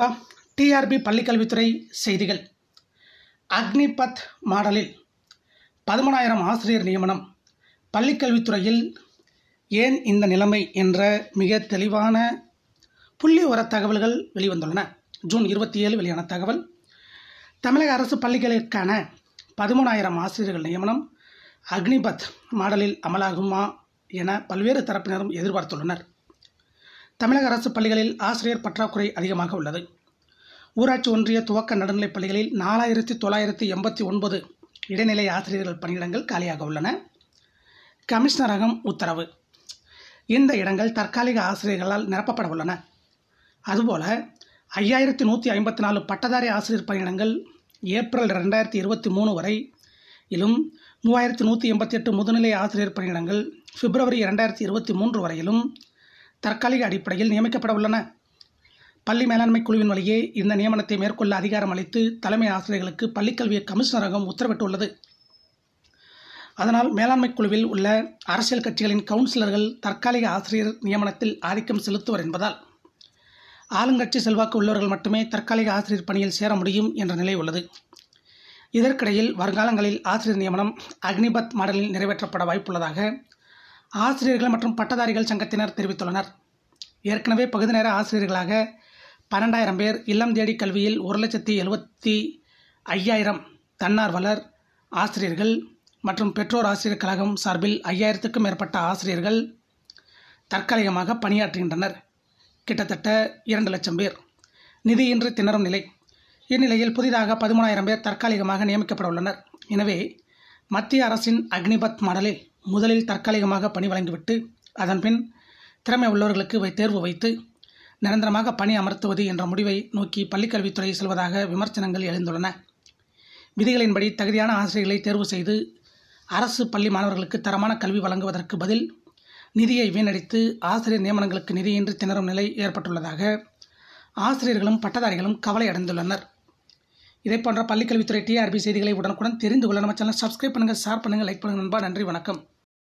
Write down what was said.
வா டிஆர்பி பள்ளிக்கல்வித்துறை செய்திகள் அக்னிபத் மாடலில் பதிமூணாயிரம் ஆசிரியர் நியமனம் பள்ளிக்கல்வித்துறையில் ஏன் இந்த நிலைமை என்ற மிக தெளிவான புள்ளி உர தகவல்கள் வெளிவந்துள்ளன ஜூன் இருபத்தி ஏழு வெளியான தகவல் தமிழக அரசு பள்ளிகளுக்கான பதிமூணாயிரம் ஆசிரியர்கள் நியமனம் அக்னிபத் மாடலில் அமலாகுமா என பல்வேறு தரப்பினரும் எதிர்பார்த்துள்ளனர் தமிழக அரசு பள்ளிகளில் ஆசிரியர் பற்றாக்குறை அதிகமாக உள்ளது ஊராட்சி ஒன்றிய துவக்க நடுநிலைப் பள்ளிகளில் நாலாயிரத்தி தொள்ளாயிரத்தி எண்பத்தி ஒன்பது இடைநிலை ஆசிரியர்கள் பணியிடங்கள் காலியாக உள்ளன கமிஷனரகம் உத்தரவு இந்த இடங்கள் தற்காலிக ஆசிரியர்களால் நிரப்பப்பட உள்ளன அதுபோல ஐயாயிரத்தி நூற்றி ஐம்பத்தி நாலு பட்டதாரி ஆசிரியர் பணியிடங்கள் ஏப்ரல் ரெண்டாயிரத்தி இருபத்தி மூணு வரை இலும் மூவாயிரத்தி நூற்றி எண்பத்தி எட்டு முதுநிலை ஆசிரியர் பணியிடங்கள் பிப்ரவரி இரண்டாயிரத்தி இருபத்தி மூன்று வரையிலும் தற்காலிக அடிப்படையில் நியமிக்கப்பட உள்ளன பள்ளி மேலாண்மை குழுவின் வழியே இந்த நியமனத்தை மேற்கொள்ள அதிகாரம் அளித்து தலைமை ஆசிரியர்களுக்கு பள்ளிக்கல்வியை கமிஷனரகம் உத்தரவிட்டுள்ளது அதனால் மேலாண்மை குழுவில் உள்ள அரசியல் கட்சிகளின் கவுன்சிலர்கள் தற்காலிக ஆசிரியர் நியமனத்தில் ஆதிக்கம் செலுத்துவர் என்பதால் ஆளுங்கட்சி செல்வாக்கு உள்ளவர்கள் மட்டுமே தற்காலிக ஆசிரியர் பணியில் சேர முடியும் என்ற நிலை உள்ளது இதற்கிடையில் வருங்காலங்களில் ஆசிரியர் நியமனம் அக்னிபத் மாடலில் நிறைவேற்றப்பட வாய்ப்புள்ளதாக ஆசிரியர்கள் மற்றும் பட்டதாரிகள் சங்கத்தினர் தெரிவித்துள்ளனர் ஏற்கனவே பகுதி நேர ஆசிரியர்களாக பன்னெண்டாயிரம் பேர் இல்லம் தேடி கல்வியில் ஒரு லட்சத்தி எழுபத்தி ஐயாயிரம் தன்னார்வலர் ஆசிரியர்கள் மற்றும் பெற்றோர் ஆசிரியர் கழகம் சார்பில் ஐயாயிரத்துக்கும் மேற்பட்ட ஆசிரியர்கள் தற்காலிகமாக பணியாற்றுகின்றனர் கிட்டத்தட்ட இரண்டு லட்சம் பேர் நிதியின்றி திணறும் நிலை இந்நிலையில் புதிதாக பதிமூணாயிரம் பேர் தற்காலிகமாக நியமிக்கப்பட உள்ளனர் எனவே மத்திய அரசின் அக்னிபத் மாடலில் முதலில் தற்காலிகமாக பணி வழங்கிவிட்டு அதன்பின் திறமை உள்ளவர்களுக்கு தேர்வு வைத்து நிரந்தரமாக பணி அமர்த்துவது என்ற முடிவை நோக்கி பள்ளிக்கல்வித்துறை செல்வதாக விமர்சனங்கள் எழுந்துள்ளன விதிகளின்படி தகுதியான ஆசிரியர்களை தேர்வு செய்து அரசு பள்ளி மாணவர்களுக்கு தரமான கல்வி வழங்குவதற்கு பதில் நிதியை வீணடித்து ஆசிரியர் நியமனங்களுக்கு நிதியின்றி திணறும் நிலை ஏற்பட்டுள்ளதாக ஆசிரியர்களும் பட்டதாரிகளும் கவலை அடைந்துள்ளனர் இதே போன்ற பள்ளிக்கல்வித்துறை டிஆர்பி செய்திகளை உடனுக்குடன் தெரிந்து கொள்ள நம்ம சேனல் சப்ஸ்கிரைப் பண்ணுங்கள் ஷேர் பண்ணுங்கள் லைக் பண்ணுங்கள் நண்பா நன்றி வணக்கம்